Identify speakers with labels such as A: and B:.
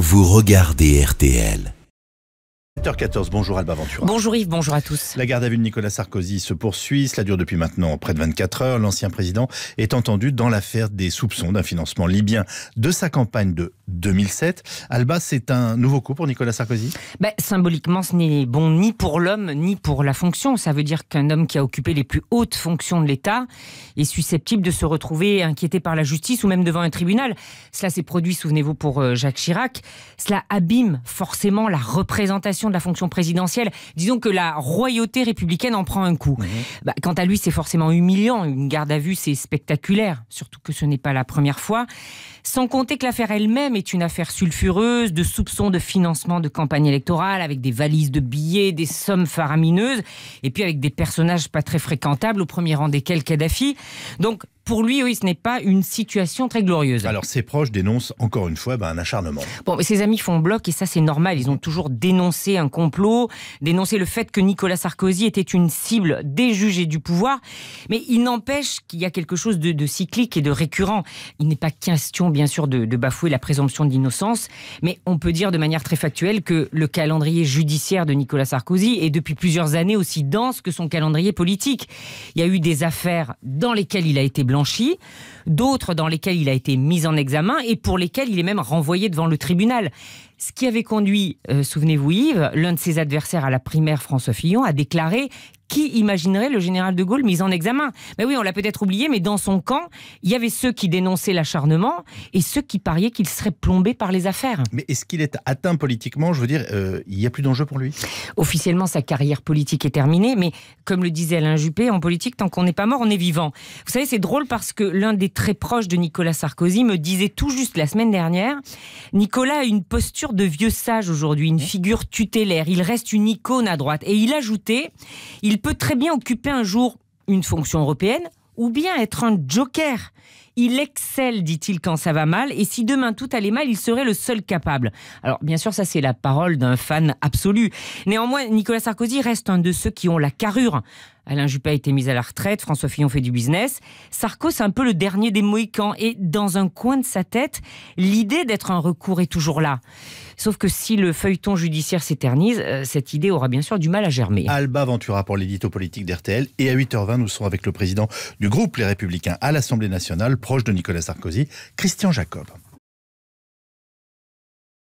A: vous regardez RTL. 7h14, bonjour Alba Ventura. Bonjour Yves, bonjour à tous. La garde à vue de Nicolas Sarkozy se poursuit, cela dure depuis maintenant près de 24 heures. L'ancien président est entendu dans l'affaire des soupçons d'un financement libyen de sa campagne de 2007. Alba, c'est un nouveau coup pour Nicolas Sarkozy
B: ben, Symboliquement, ce n'est bon ni pour l'homme ni pour la fonction. Ça veut dire qu'un homme qui a occupé les plus hautes fonctions de l'État est susceptible de se retrouver inquiété par la justice ou même devant un tribunal. Cela s'est produit, souvenez-vous, pour euh, Jacques Chirac. Cela abîme forcément la représentation de la fonction présidentielle. Disons que la royauté républicaine en prend un coup. Mhm. Bah, quant à lui, c'est forcément humiliant. Une garde à vue, c'est spectaculaire, surtout que ce n'est pas la première fois. Sans compter que l'affaire elle-même est une affaire sulfureuse, de soupçons de financement de campagne électorale, avec des valises de billets, des sommes faramineuses, et puis avec des personnages pas très fréquentables, au premier rang desquels Kadhafi. Donc pour lui, oui, ce n'est pas une situation très glorieuse. Alors ses proches dénoncent encore une fois ben, un acharnement. Bon, ses amis font bloc et ça c'est normal. Ils ont toujours dénoncé un complot, dénoncé le fait que Nicolas Sarkozy était une cible des du pouvoir. Mais il n'empêche qu'il y a quelque chose de, cyclique et de récurrent. Il n'est pas question, bien sûr, de, de bafouer la présomption d'innocence, mais on peut dire de manière très factuelle que le calendrier judiciaire de Nicolas Sarkozy est depuis plusieurs années aussi dense que son calendrier politique. Il y a eu des affaires dans lesquelles il a été blanc d'autres dans lesquels il a été mis en examen et pour lesquels il est même renvoyé devant le tribunal. Ce qui avait conduit, euh, souvenez-vous Yves, l'un de ses adversaires à la primaire, François Fillon, à déclarer qui imaginerait le général de Gaulle mis en examen Mais ben oui, on l'a peut-être oublié, mais dans son camp, il y avait ceux qui dénonçaient l'acharnement et ceux qui pariaient qu'il serait plombé par les affaires.
A: Mais est-ce qu'il est atteint politiquement Je veux dire, euh, il n'y a plus d'enjeu pour lui
B: Officiellement, sa carrière politique est terminée, mais comme le disait Alain Juppé, en politique, tant qu'on n'est pas mort, on est vivant. Vous savez, c'est drôle parce que l'un des très proches de Nicolas Sarkozy me disait tout juste la semaine dernière, Nicolas a une posture de vieux sage aujourd'hui, une mmh. figure tutélaire, il reste une icône à droite. Et il ajoutait, il il peut très bien occuper un jour une fonction européenne ou bien être un joker il excelle, dit-il, quand ça va mal, et si demain tout allait mal, il serait le seul capable. Alors, bien sûr, ça c'est la parole d'un fan absolu. Néanmoins, Nicolas Sarkozy reste un de ceux qui ont la carrure. Alain Juppé a été mis à la retraite, François Fillon fait du business. Sarko, c'est un peu le dernier des Mohicans. Et dans un coin de sa tête, l'idée d'être un recours est toujours là. Sauf que si le feuilleton judiciaire s'éternise, euh, cette idée aura bien sûr du mal à germer.
A: Alba Ventura pour l'édito politique d'RTL. Et à 8h20, nous serons avec le président du groupe Les Républicains à l'Assemblée nationale proche de Nicolas Sarkozy, Christian Jacob.